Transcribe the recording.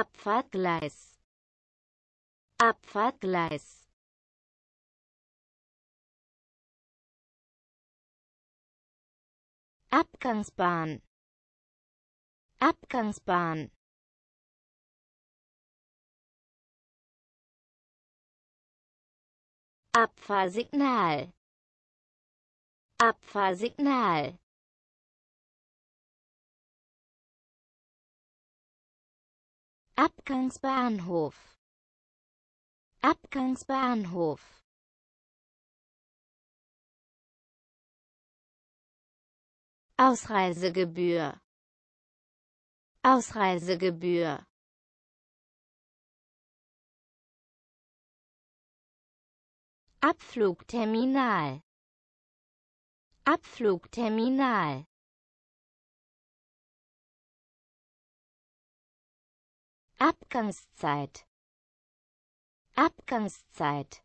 Abfahrtgleis Abfahrtgleis Abgangsbahn Abgangsbahn Abfahrsignal Abfahrsignal Abgangsbahnhof Abgangsbahnhof Ausreisegebühr Ausreisegebühr Abflugterminal Abflugterminal Abgangszeit Abgangszeit